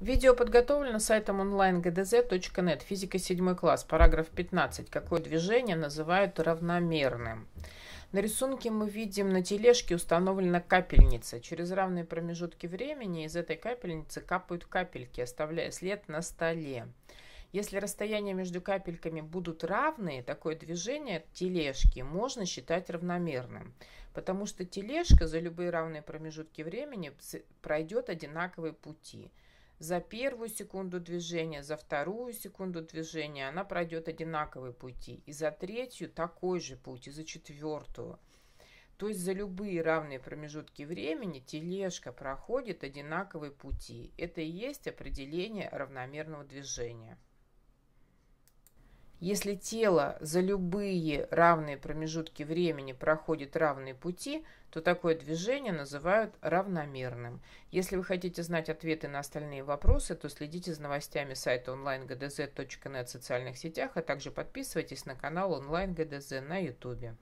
Видео подготовлено сайтом онлайн gdz.net. Физика 7 класс, параграф 15. Какое движение называют равномерным? На рисунке мы видим на тележке установлена капельница. Через равные промежутки времени из этой капельницы капают капельки, оставляя след на столе. Если расстояния между капельками будут равные, такое движение тележки можно считать равномерным, потому что тележка за любые равные промежутки времени пройдет одинаковые пути – за первую секунду движения, за вторую секунду движения она пройдет одинаковые пути, и за третью такой же путь, и за четвертую. То есть за любые равные промежутки времени тележка проходит одинаковые пути. Это и есть определение равномерного движения. Если тело за любые равные промежутки времени проходит равные пути, то такое движение называют равномерным. Если вы хотите знать ответы на остальные вопросы, то следите за новостями сайта онлайн-гдз.нет в социальных сетях, а также подписывайтесь на канал онлайн-гдз на YouTube.